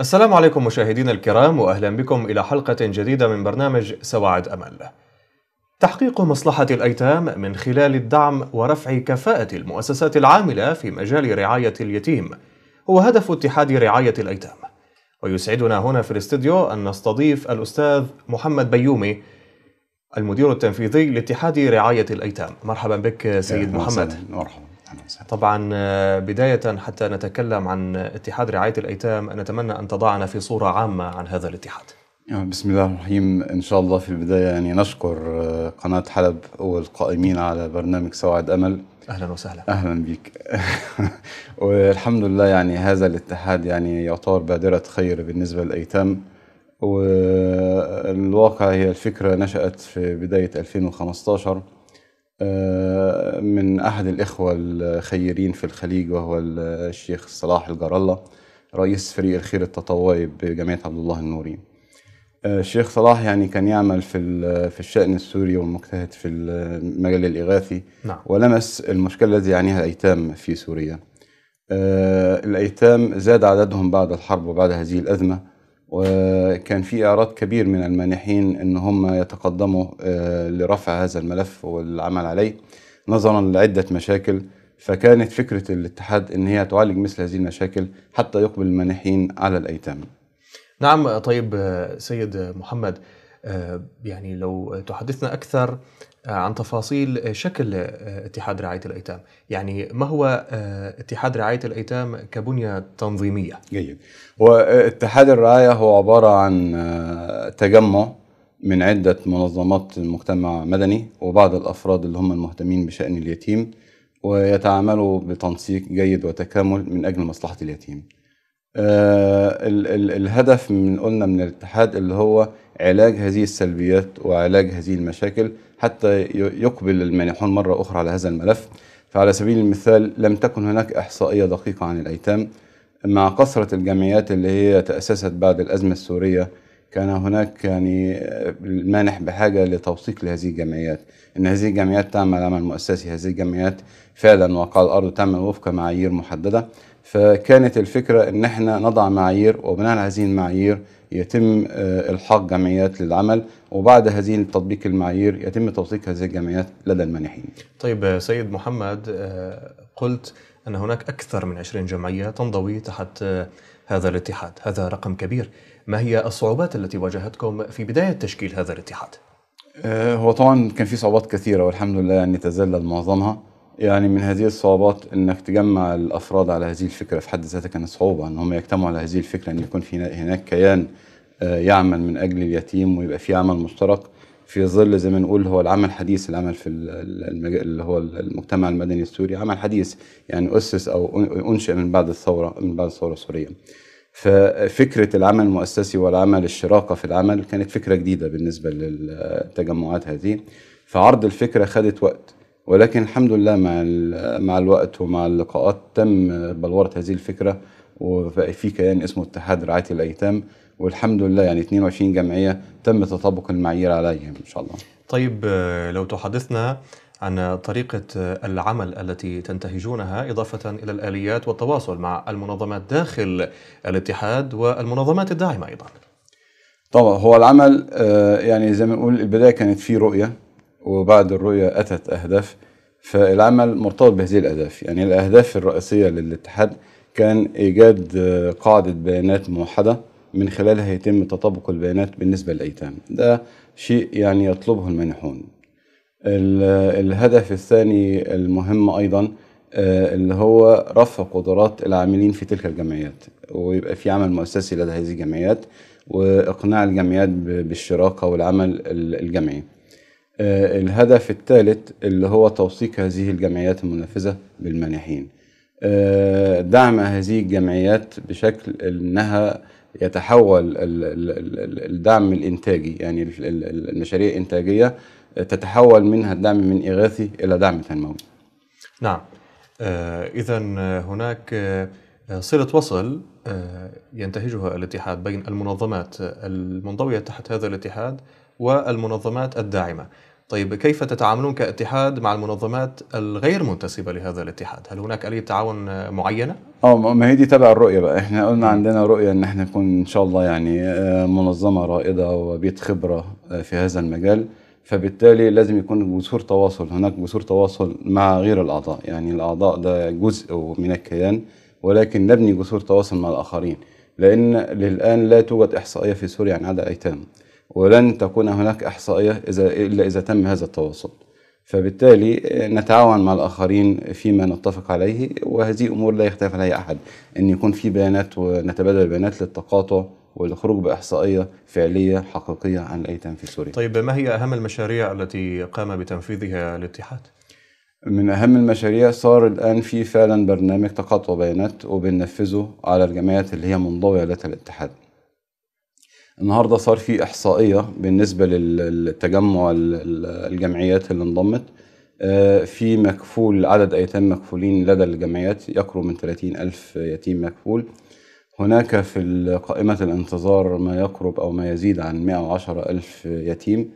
السلام عليكم مشاهدينا الكرام واهلا بكم الى حلقه جديده من برنامج سواعد امل. تحقيق مصلحة الأيتام من خلال الدعم ورفع كفاءة المؤسسات العاملة في مجال رعاية اليتيم هو هدف اتحاد رعاية الأيتام ويسعدنا هنا في الاستديو أن نستضيف الأستاذ محمد بيومي المدير التنفيذي لاتحاد رعاية الأيتام مرحبا بك سيد محمد مرحبا طبعا بداية حتى نتكلم عن اتحاد رعاية الأيتام نتمنى أن تضعنا في صورة عامة عن هذا الاتحاد آه، بسم الله الرحمن الرحيم إن شاء الله في البداية يعني نشكر آه، قناة حلب والقائمين على برنامج سواعد أمل أهلا وسهلا أهلا بيك والحمد لله يعني هذا الاتحاد يعني يعتبر بادرة خير بالنسبة للأيتام والواقع هي الفكرة نشأت في بداية 2015 آه، من أحد الإخوة الخيرين في الخليج وهو الشيخ صلاح الجرالة رئيس فريق الخير التطوعي بجامعة عبد الله النوري آه، الشيخ صلاح يعني كان يعمل في في الشأن السوري ومجتهد في المجال الإغاثي نعم. ولمس المشكلة التي يعنيها الأيتام في سوريا آه، الأيتام زاد عددهم بعد الحرب وبعد هذه الأزمة وكان في إعراض كبير من المانحين أن هم يتقدموا آه، لرفع هذا الملف والعمل عليه نظرا لعدة مشاكل فكانت فكرة الاتحاد أن هي تعالج مثل هذه المشاكل حتى يقبل المانحين على الأيتام نعم طيب سيد محمد آه، يعني لو تحدثنا أكثر آه، عن تفاصيل شكل آه، اتحاد رعاية الأيتام يعني ما هو اتحاد رعاية الأيتام كبنية تنظيمية؟ جيد واتحاد الرعاية هو عبارة عن تجمع من عدة منظمات المجتمع المدني وبعض الأفراد اللي هم المهتمين بشأن اليتيم ويتعاملوا بتنسيق جيد وتكامل من أجل مصلحة اليتيم آه، ال ال الهدف من قلنا من الاتحاد اللي هو علاج هذه السلبيات وعلاج هذه المشاكل حتى يقبل المانحون مرة أخرى على هذا الملف فعلى سبيل المثال لم تكن هناك إحصائية دقيقة عن الأيتام مع كثرة الجمعيات اللي هي تأسست بعد الأزمة السورية كان هناك يعني المانح بحاجه لتوثيق لهذه الجمعيات ان هذه الجمعيات تعمل عمل مؤسسي هذه الجمعيات فعلا وقع الارض تعمل وفق معايير محدده فكانت الفكره ان احنا نضع معايير وبناء على هذه المعايير يتم آه، الحاق جمعيات للعمل وبعد هذه تطبيق المعايير يتم توثيق هذه الجمعيات لدى المانحين. طيب آه، سيد محمد آه، قلت ان هناك اكثر من 20 جمعيه تنضوي تحت هذا الاتحاد، هذا رقم كبير. ما هي الصعوبات التي واجهتكم في بداية تشكيل هذا الاتحاد؟ آه، هو طبعا كان في صعوبات كثيرة والحمد لله يعني تذلل معظمها يعني من هذه الصعوبات انك تجمع الافراد على هذه الفكره في حد ذاتها كانت صعوبه ان هم يجتمعوا على هذه الفكره ان يكون في هناك كيان آه، يعمل من اجل اليتيم ويبقى في عمل مشترك في ظل زي ما نقول هو العمل الحديث العمل في المج... اللي هو المجتمع المدني السوري عمل حديث يعني اسس او انشئ من بعد الثوره من بعد الثوره السوريه. ففكرة العمل المؤسسي والعمل الشراكة في العمل كانت فكرة جديدة بالنسبة للتجمعات هذه فعرض الفكرة خدت وقت ولكن الحمد لله مع مع الوقت ومع اللقاءات تم بلورة هذه الفكرة وبقى في كيان اسمه اتحاد رعاية الأيتام والحمد لله يعني 22 جمعية تم تطابق المعايير عليهم إن شاء الله طيب آه، لو تحدثنا عن طريقة العمل التي تنتهجونها إضافة إلى الآليات والتواصل مع المنظمات داخل الاتحاد والمنظمات الداعمة أيضا طبعا هو العمل آه، يعني زي ما نقول البداية كانت في رؤية وبعد الرؤية أتت أهداف فالعمل مرتبط بهذه الأهداف يعني الأهداف الرئيسية للاتحاد كان إيجاد آه، قاعدة بيانات موحدة من خلالها يتم تطابق البيانات بالنسبة للأيتام ده شيء يعني يطلبه المانحون الهدف الثاني المهم ايضا آه، اللي هو رفع قدرات العاملين في تلك الجمعيات ويبقى في عمل مؤسسي لدى هذه الجمعيات واقناع الجمعيات بالشراكه والعمل الجمعي. آه، الهدف الثالث اللي هو توثيق هذه الجمعيات المنافسه بالمانحين. آه، دعم هذه الجمعيات بشكل انها يتحول الدعم الانتاجي يعني المشاريع الانتاجيه آه، تتحول منها الدعم من اغاثي الى دعم تنموي. نعم آه، اذا هناك آه، صله وصل ينتهجها الاتحاد بين المنظمات المنضويه تحت هذا الاتحاد والمنظمات الداعمه. طيب كيف تتعاملون كاتحاد مع المنظمات الغير منتسبه لهذا الاتحاد؟ هل هناك اليه تعاون معينه؟ اه ما هي دي تبع الرؤيه بقى، احنا قلنا عندنا رؤيه ان احنا نكون ان شاء الله يعني آه، منظمه رائده وبيت خبره آه، في هذا المجال، فبالتالي لازم يكون جسور تواصل، هناك جسور تواصل مع غير الاعضاء، يعني الاعضاء ده جزء من الكيان ولكن نبني جسور تواصل مع الاخرين، لان للان لا توجد احصائيه في سوريا عن عدد الايتام. ولن تكون هناك إحصائية إذا إلا إذا تم هذا التواصل فبالتالي آه، نتعاون مع الآخرين فيما نتفق عليه وهذه أمور لا يختلف عليها أحد أن يكون في بيانات ونتبادل البيانات للتقاطع والخروج بإحصائية فعلية حقيقية عن الأيتام في سوريا طيب ما هي أهم المشاريع التي قام بتنفيذها الاتحاد؟ من أهم المشاريع صار الآن في فعلا برنامج تقاطع بيانات وبننفذه على الجمعيات اللي هي منضوية الاتحاد النهارده صار في احصائيه بالنسبه للتجمع الجمعيات اللي انضمت آه، في مكفول عدد ايتام مكفولين لدى الجمعيات يقرب من 30 الف يتيم مكفول هناك في قائمة الانتظار ما يقرب أو ما يزيد عن 110 ألف يتيم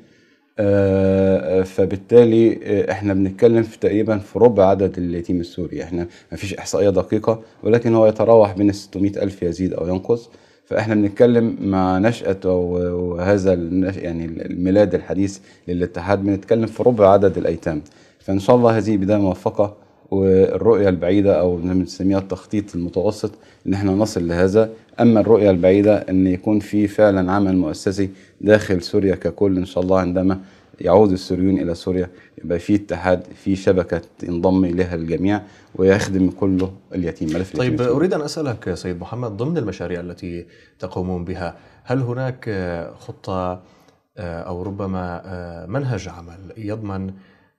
آه، آه، فبالتالي احنا بنتكلم في تقريبا في ربع عدد اليتيم السوري احنا مفيش إحصائية دقيقة ولكن هو يتراوح بين 600 ألف يزيد أو ينقص فاحنا بنتكلم مع نشأة وهذا يعني الميلاد الحديث للاتحاد بنتكلم في ربع عدد الايتام فان شاء الله هذه بدايه موفقه والرؤيه البعيده او بنسميها التخطيط المتوسط ان احنا نصل لهذا اما الرؤيه البعيده ان يكون في فعلا عمل مؤسسي داخل سوريا ككل ان شاء الله عندما يعود السوريون الى سوريا يبقى في اتحاد في شبكه ينضم اليها الجميع ويخدم كله اليتيم ملف طيب اليتيم اريد ان اسالك سيد محمد ضمن المشاريع التي تقومون بها هل هناك خطه آه، او ربما آه، منهج عمل يضمن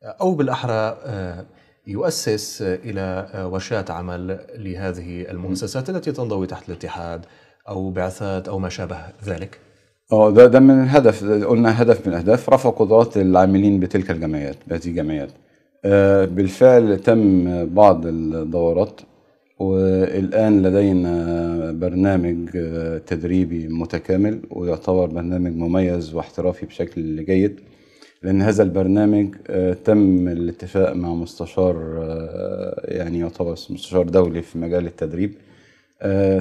آه، او بالاحرى يؤسس الى ورشات عمل لهذه المؤسسات التي تنضوي تحت الاتحاد او بعثات او ما شابه ذلك؟ اه ده ده من الهدف قلنا هدف من الاهداف رفع قدرات العاملين بتلك الجمعيات بهذه الجمعيات آه، بالفعل تم بعض الدورات والآن لدينا برنامج آه، تدريبي متكامل ويعتبر برنامج مميز واحترافي بشكل جيد لأن هذا البرنامج آه، تم الاتفاق مع مستشار يعني يعتبر مستشار دولي في مجال التدريب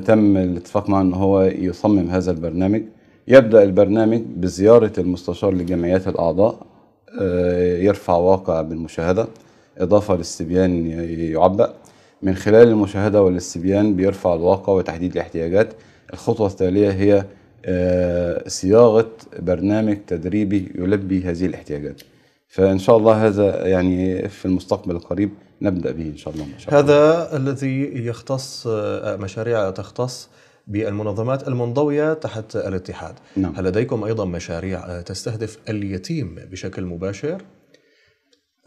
تم الاتفاق معه أن هو يصمم هذا البرنامج يبدأ البرنامج بزيارة المستشار لجمعيات الأعضاء آه، يرفع واقع بالمشاهدة إضافة للاستبيان يعبأ من خلال المشاهدة والاستبيان بيرفع الواقع وتحديد الاحتياجات الخطوة التالية هي آه، صياغة برنامج تدريبي يلبي هذه الاحتياجات فإن شاء الله هذا يعني في المستقبل القريب نبدأ به إن شاء الله شاء الله. هذا الذي يختص آه، مشاريع تختص بالمنظمات المنضوية تحت الاتحاد نعم. هل لديكم أيضا مشاريع آه، تستهدف اليتيم بشكل مباشر؟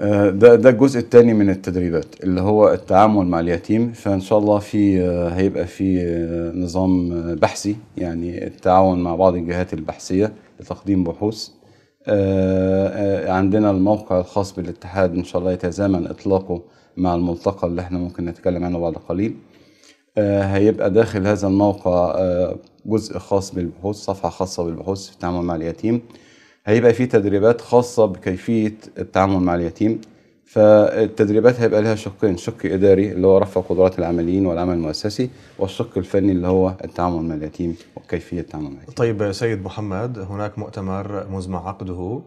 آه، ده ده الجزء الثاني من التدريبات اللي هو التعامل مع اليتيم فان شاء الله في آه، هيبقى في نظام بحثي يعني التعاون مع بعض الجهات البحثيه لتقديم بحوث عندنا الموقع الخاص بالاتحاد ان شاء الله يتزامن اطلاقه مع الملتقى اللي احنا ممكن نتكلم عنه بعد قليل آه، هيبقى داخل هذا الموقع آه، جزء خاص بالبحوث صفحة خاصة بالبحوث في التعامل مع اليتيم هيبقى في تدريبات خاصة بكيفية التعامل مع اليتيم فالتدريبات هيبقى لها شقين شق إداري اللي هو رفع قدرات العمليين والعمل المؤسسي والشق الفني اللي هو التعامل مع اليتيم وكيفية التعامل مع اليتيم طيب سيد محمد هناك مؤتمر مزمع عقده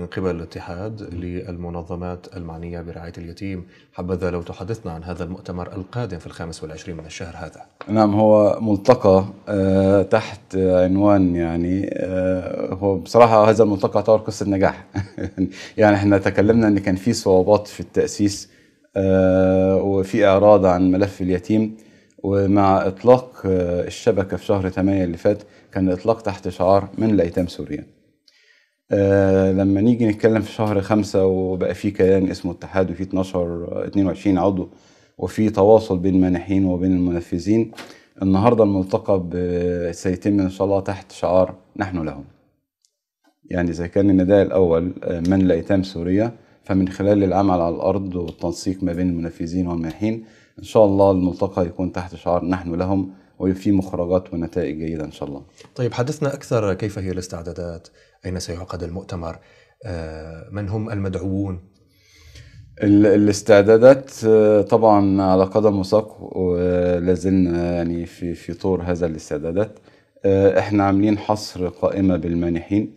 من قبل الاتحاد للمنظمات المعنية برعاية اليتيم حبذا لو تحدثنا عن هذا المؤتمر القادم في الخامس والعشرين من الشهر هذا نعم هو ملتقى آه، تحت عنوان يعني آه، هو بصراحة هذا الملتقى طور قصة نجاح يعني احنا تكلمنا ان كان في صعوبات في التأسيس آه، وفي إعراض عن ملف اليتيم ومع إطلاق الشبكة في شهر 8 اللي فات كان الإطلاق تحت شعار من الأيتام سوريا آه، لما نيجي نتكلم في شهر خمسة وبقى في كيان اسمه اتحاد وفي 12 22 عضو وفي تواصل بين المانحين وبين المنفذين النهارده الملتقى سيتم ان شاء الله تحت شعار نحن لهم يعني اذا كان النداء الاول آه، من لايتام سوريا فمن خلال العمل على الارض والتنسيق ما بين المنفذين والمانحين ان شاء الله الملتقى يكون تحت شعار نحن لهم وفي مخرجات ونتائج جيده ان شاء الله. طيب حدثنا اكثر كيف هي الاستعدادات؟ اين سيعقد المؤتمر؟ آه، من هم المدعوون؟ الاستعدادات آه، طبعا على قدم وساق ولازلنا آه، يعني في في طور هذا الاستعدادات احنا عاملين حصر قائمه بالمانحين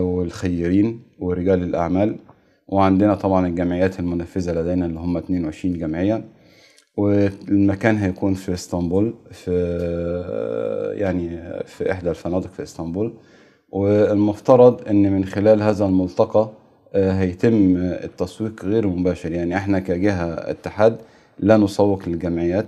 والخيرين ورجال الاعمال وعندنا طبعا الجمعيات المنفذه لدينا اللي هم 22 جمعيه والمكان هيكون في اسطنبول في يعني في احدى الفنادق في اسطنبول والمفترض ان من خلال هذا الملتقى آه، هيتم التسويق غير مباشر يعني احنا كجهه اتحاد لا نسوق للجمعيات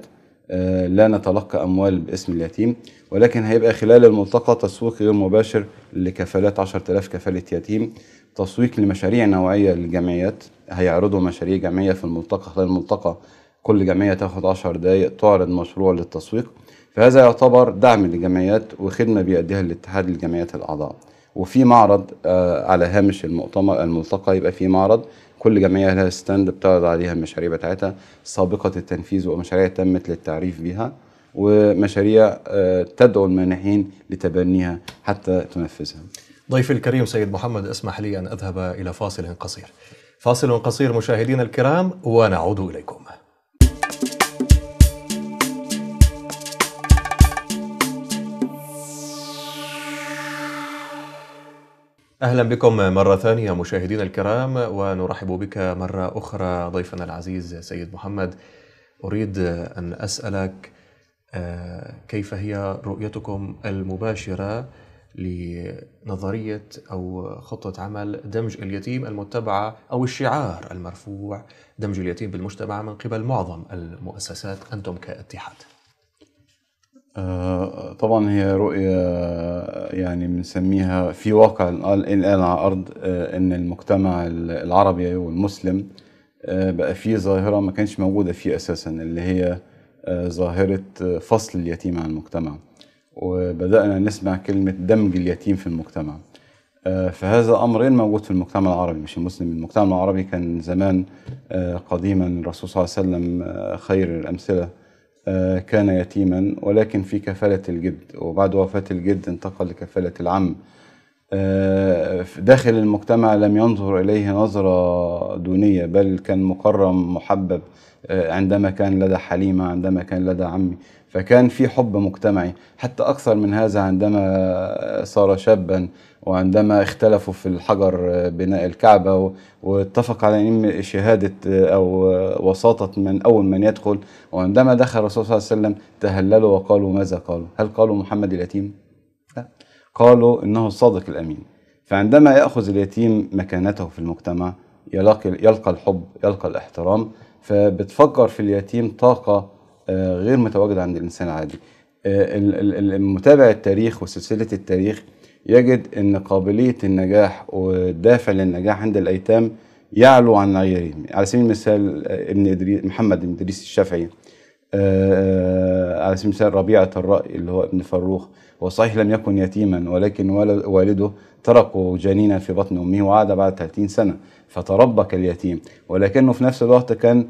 آه، لا نتلقى اموال باسم اليتيم ولكن هيبقى خلال الملتقى تسويق غير مباشر لكفالات 10000 كفاله يتيم تسويق لمشاريع نوعيه للجمعيات هيعرضوا مشاريع جمعيه في الملتقى خلال الملتقى كل جمعية تاخد 10 دقايق تعرض مشروع للتسويق فهذا يعتبر دعم للجمعيات وخدمة بيأديها الاتحاد للجمعيات الأعضاء وفي معرض آه، على هامش المؤتمر الملتقى يبقى في معرض كل جمعية لها ستاند بتعرض عليها المشاريع بتاعتها سابقة التنفيذ ومشاريع تمت للتعريف بها ومشاريع آه، تدعو المانحين لتبنيها حتى تنفذها ضيفي الكريم سيد محمد اسمح لي أن أذهب إلى فاصل قصير فاصل قصير مشاهدينا الكرام ونعود إليكم أهلا بكم مرة ثانية مشاهدينا الكرام ونرحب بك مرة أخرى ضيفنا العزيز سيد محمد أريد أن أسألك آه، كيف هي رؤيتكم المباشرة لنظرية أو خطة عمل دمج اليتيم المتبعة أو الشعار المرفوع دمج اليتيم بالمجتمع من قبل معظم المؤسسات أنتم كاتحاد آه، طبعا هي رؤية آه، يعني بنسميها في واقع الآن على الأرض آه، إن المجتمع العربي والمسلم بقى فيه ظاهرة ما كانش موجودة فيه أساسا اللي هي ظاهرة فصل اليتيم عن المجتمع وبدأنا نسمع كلمة دمج اليتيم في المجتمع فهذا أمرين موجود في المجتمع العربي مش المسلم المجتمع العربي كان زمان قديما الرسول صلى الله عليه وسلم خير الأمثلة آه، كان يتيما ولكن في كفالة الجد وبعد وفاة الجد انتقل لكفالة العم آه، داخل المجتمع لم ينظر إليه نظرة دونية بل كان مكرم محبب آه، عندما كان لدى حليمة عندما كان لدى عمي فكان في حب مجتمعي حتى أكثر من هذا عندما صار شابا وعندما اختلفوا في الحجر بناء الكعبة واتفق على أن شهادة أو وساطة من أول من يدخل وعندما دخل الرسول صلى الله عليه وسلم تهللوا وقالوا ماذا قالوا هل قالوا محمد اليتيم؟ لا قالوا إنه الصادق الأمين فعندما يأخذ اليتيم مكانته في المجتمع يلقى, يلقى الحب يلقى الاحترام فبتفكر في اليتيم طاقة آه، غير متواجد عند الإنسان العادي المتابع آه، التاريخ وسلسلة التاريخ يجد أن قابلية النجاح والدافع للنجاح عند الأيتام يعلو عن غيرهم على سبيل المثال آه، ابن إدريس محمد بن إدريس الشافعي على سبيل المثال ربيعة الرأي اللي هو ابن فروخ صحيح لم يكن يتيما ولكن والده تركه جنينا في بطن أمه وعاد بعد 30 سنة فتربى كاليتيم ولكنه في نفس الوقت كان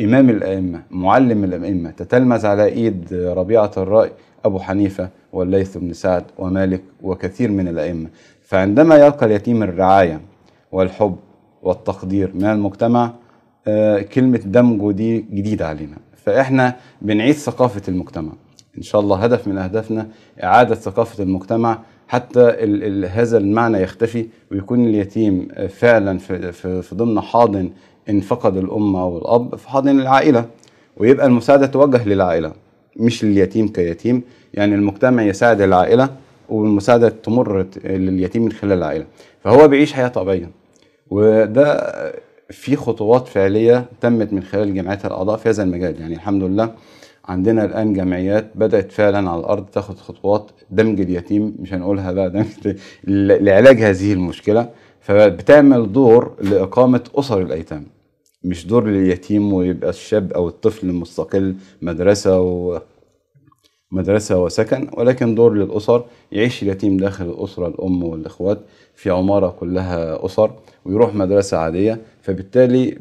إمام الأئمة معلم الأئمة تتلمذ على إيد ربيعة الرأي أبو حنيفة والليث بن سعد ومالك وكثير من الأئمة فعندما يلقى اليتيم الرعاية والحب والتقدير من المجتمع آه، كلمة دمجه دي جديدة علينا فإحنا بنعيد ثقافة المجتمع إن شاء الله هدف من أهدافنا إعادة ثقافة المجتمع حتى الـ الـ هذا المعنى يختفي ويكون اليتيم فعلا في, في, في ضمن حاضن إن فقد الأم أو الأب في حضن العائلة ويبقى المساعدة توجه للعائلة مش لليتيم كيتيم يعني المجتمع يساعد العائلة والمساعدة تمر لليتيم من خلال العائلة فهو بيعيش حياة طبيعية وده في خطوات فعلية تمت من خلال جمعيات الأعضاء في هذا المجال يعني الحمد لله عندنا الآن جمعيات بدأت فعلا على الأرض تاخد خطوات دمج اليتيم مش هنقولها بقى دمج لعلاج هذه المشكلة فبتعمل دور لإقامة أسر الأيتام مش دور اليتيم ويبقى الشاب او الطفل مستقل مدرسه و مدرسة وسكن ولكن دور للأسر يعيش اليتيم داخل الأسرة الأم والإخوات في عمارة كلها أسر ويروح مدرسة عادية فبالتالي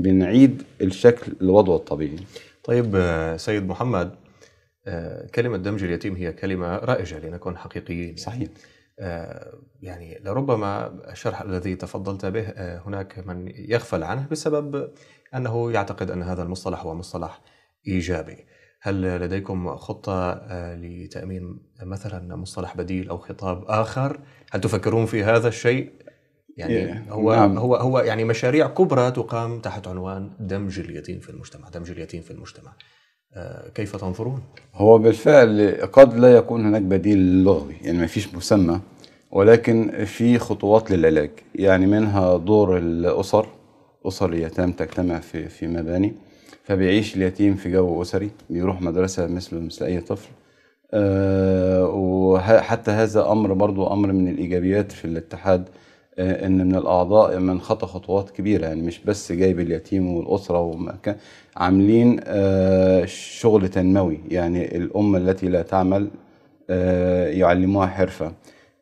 بنعيد الشكل لوضعه الطبيعي طيب آه، سيد محمد آه، كلمة دمج اليتيم هي كلمة رائجة لنكون حقيقيين صحيح آه، يعني لربما الشرح الذي تفضلت به آه، هناك من يغفل عنه بسبب انه يعتقد ان هذا المصطلح هو مصطلح ايجابي. هل لديكم خطه آه، لتامين مثلا مصطلح بديل او خطاب اخر؟ هل تفكرون في هذا الشيء؟ يعني هو نعم. هو هو يعني مشاريع كبرى تقام تحت عنوان دمج اليتيم في المجتمع، دمج اليتيم في المجتمع. آه، كيف تنظرون؟ هو بالفعل قد لا يكون هناك بديل لغوي يعني ما فيش مسمى ولكن في خطوات للعلاج يعني منها دور الأسر أسر اليتام تجتمع في في مباني فبيعيش اليتيم في جو أسري بيروح مدرسة مثله مثل أي طفل أه وحتى هذا أمر برضو أمر من الإيجابيات في الاتحاد آه، ان من الاعضاء من خطى خطوات كبيره يعني مش بس جايب اليتيم والاسره ومكان عاملين آه، شغل تنموي يعني الام التي لا تعمل آه، يعلموها حرفه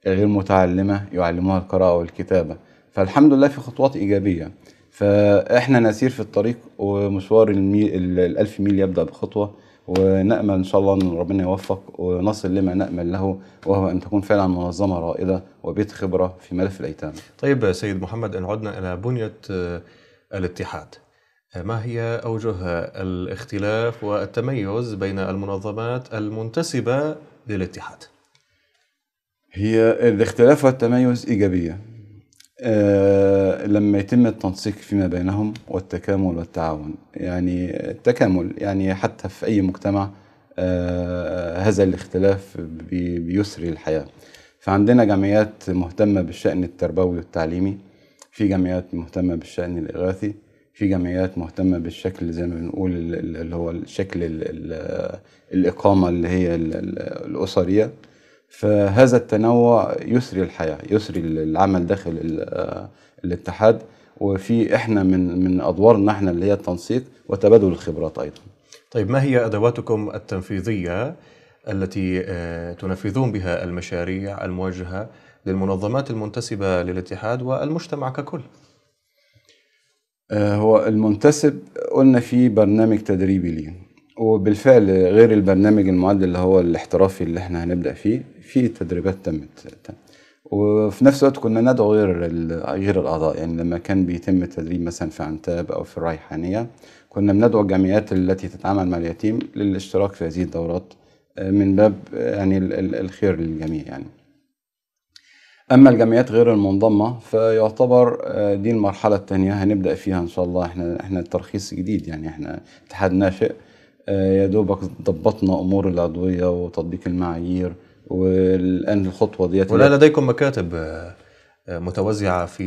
غير متعلمه يعلموها القراءه والكتابه فالحمد لله في خطوات ايجابيه فاحنا نسير في الطريق ومشوار الألف ميل يبدا بخطوه ونأمل إن شاء الله أن ربنا يوفق ونصل لما نأمل له وهو أن تكون فعلا منظمة رائدة وبيت خبرة في ملف الأيتام طيب سيد محمد إن عدنا إلى بنية آه، الاتحاد آه، ما هي أوجه الاختلاف والتميز بين المنظمات المنتسبة للاتحاد؟ هي الاختلاف والتميز إيجابية آه، لما يتم التنسيق فيما بينهم والتكامل والتعاون يعني التكامل يعني حتى في أي مجتمع آه، هذا الاختلاف بيسري الحياة فعندنا جمعيات مهتمة بالشأن التربوي والتعليمي في جمعيات مهتمة بالشأن الإغاثي في جمعيات مهتمة بالشكل زي ما بنقول اللي هو الشكل الإقامة اللي هي الأسرية فهذا التنوع يسري الحياة يسري العمل داخل آه، الاتحاد وفي احنا من من ادوارنا احنا اللي هي التنسيق وتبادل الخبرات ايضا. طيب ما هي ادواتكم التنفيذيه التي آه، تنفذون بها المشاريع الموجهه للمنظمات المنتسبه للاتحاد والمجتمع ككل؟ آه، هو المنتسب قلنا في برنامج تدريبي ليه وبالفعل غير البرنامج المعد اللي هو الاحترافي اللي احنا هنبدا فيه في تدريبات تمت وفي نفس الوقت كنا ندعو غير غير الاعضاء يعني لما كان بيتم التدريب مثلا في عنتاب او في الريحانيه كنا بندعو الجمعيات التي تتعامل مع اليتيم للاشتراك في هذه الدورات آه، من باب يعني الخير للجميع يعني اما الجمعيات غير المنضمه فيعتبر آه، دي المرحله الثانيه هنبدا فيها ان شاء الله احنا احنا الترخيص جديد يعني احنا اتحاد ناشئ آه، يا دوبك ضبطنا امور العضويه وتطبيق المعايير والان الخطوه ديت ولا لديكم مكاتب آه، آه، متوزعه في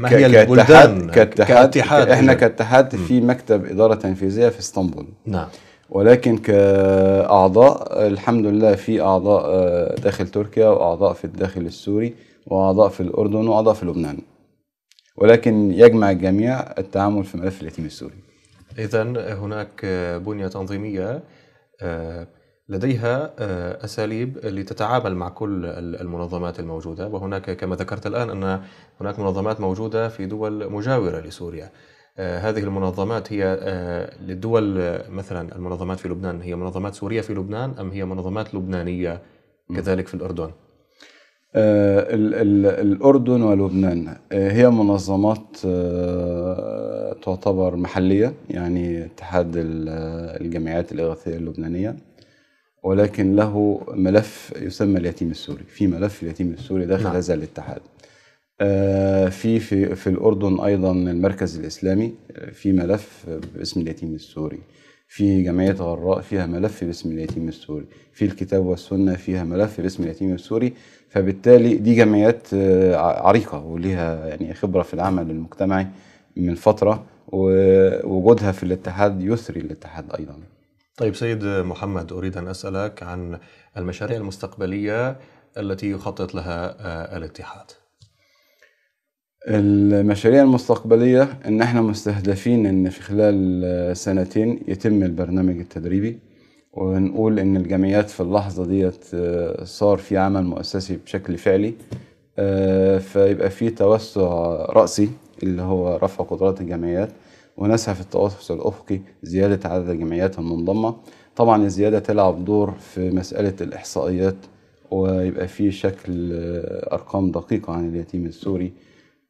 ما هي البلدان كاتحاد, كاتحاد احنا نعم. كاتحاد في مكتب اداره تنفيذيه في اسطنبول نعم ولكن كاعضاء الحمد لله في اعضاء داخل تركيا واعضاء في الداخل السوري واعضاء في الاردن واعضاء في لبنان ولكن يجمع الجميع التعامل في ملف اليتيم السوري إذا هناك بنية تنظيمية آه، لديها آه، أساليب لتتعامل مع كل المنظمات الموجودة وهناك كما ذكرت الآن أن هناك منظمات موجودة في دول مجاورة لسوريا آه، هذه المنظمات هي للدول مثلا المنظمات في لبنان هي منظمات سورية في لبنان أم هي منظمات لبنانية كذلك في الأردن؟ آه، الأردن ولبنان آه، هي منظمات آه، تعتبر محلية يعني اتحاد الجمعيات الإغاثية اللبنانية ولكن له ملف يسمى اليتيم السوري في ملف اليتيم السوري داخل نعم. هذا الاتحاد في في في الأردن أيضا المركز الإسلامي في ملف باسم اليتيم السوري في جمعية غراء فيها ملف باسم اليتيم السوري في الكتاب والسنة فيها ملف باسم اليتيم السوري فبالتالي دي جمعيات آه، عريقة وليها يعني خبرة في العمل المجتمعي من فترة ووجودها في الاتحاد يثري الاتحاد أيضا طيب سيد محمد أريد أن أسألك عن المشاريع المستقبلية التي يخطط لها آه، الاتحاد المشاريع المستقبلية إن إحنا مستهدفين إن في خلال سنتين يتم البرنامج التدريبي ونقول إن الجمعيات في اللحظة ديت آه، صار في عمل مؤسسي بشكل فعلي آه، فيبقى في توسع رأسي اللي هو رفع قدرات الجمعيات ونسعى في التوسع الأفقي زيادة عدد الجمعيات المنضمة طبعا الزيادة تلعب دور في مسألة الإحصائيات ويبقى في شكل آه، أرقام دقيقة عن اليتيم السوري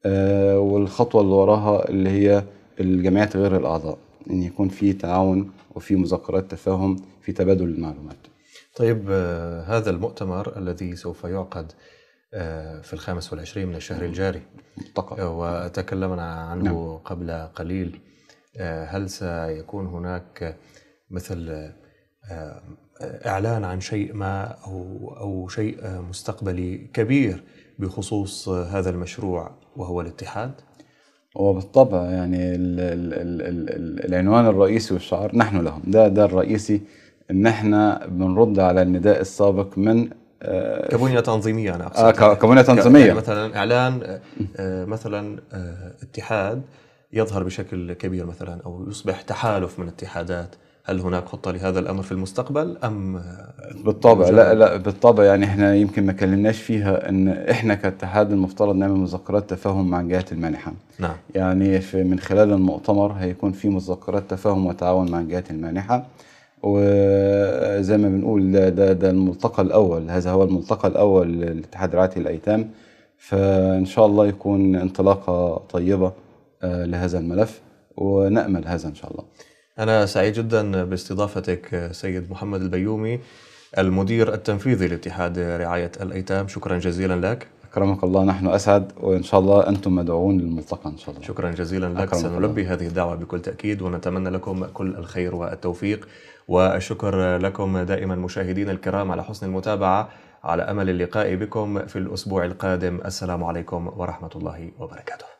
آه، والخطوه اللي وراها اللي هي الجمعيات غير الاعضاء ان يكون في تعاون وفي مذكرات تفاهم في تبادل المعلومات. طيب آه، هذا المؤتمر الذي سوف يعقد آه، في الخامس والعشرين من الشهر الجاري وتكلمنا عنه نعم. قبل قليل هل سيكون هناك مثل اعلان عن شيء ما او او شيء مستقبلي كبير بخصوص هذا المشروع وهو الاتحاد؟ وبالطبع يعني الـ الـ الـ الـ العنوان الرئيسي والشعار نحن لهم ده ده الرئيسي ان احنا بنرد على النداء السابق من آه كبنيه تنظيميه انا آه، اقصد آه كبنيه يعني تنظيميه يعني مثلا اعلان آه،, آه مثلا آه اتحاد يظهر بشكل كبير مثلا او يصبح تحالف من اتحادات هل هناك خطة لهذا الأمر في المستقبل أم بالطبع لا لا بالطبع يعني إحنا يمكن ما كلمناش فيها إن إحنا كاتحاد المفترض نعمل مذكرات تفاهم مع الجهات المانحة نعم يعني في من خلال المؤتمر هيكون في مذكرات تفاهم وتعاون مع الجهات المانحة وزي ما بنقول ده ده, ده الملتقى الأول هذا هو الملتقى الأول لاتحاد رعاية الأيتام فإن شاء الله يكون انطلاقة طيبة آه، لهذا الملف ونأمل هذا إن شاء الله أنا سعيد جدا باستضافتك سيد محمد البيومي المدير التنفيذي لاتحاد رعاية الأيتام شكرا جزيلا لك أكرمك الله نحن أسعد وإن شاء الله أنتم مدعوون للملتقى إن شاء الله شكرا جزيلا لك سنلبي هذه الدعوة بكل تأكيد ونتمنى لكم كل الخير والتوفيق والشكر لكم دائما مشاهدينا الكرام على حسن المتابعة على أمل اللقاء بكم في الأسبوع القادم السلام عليكم ورحمة الله وبركاته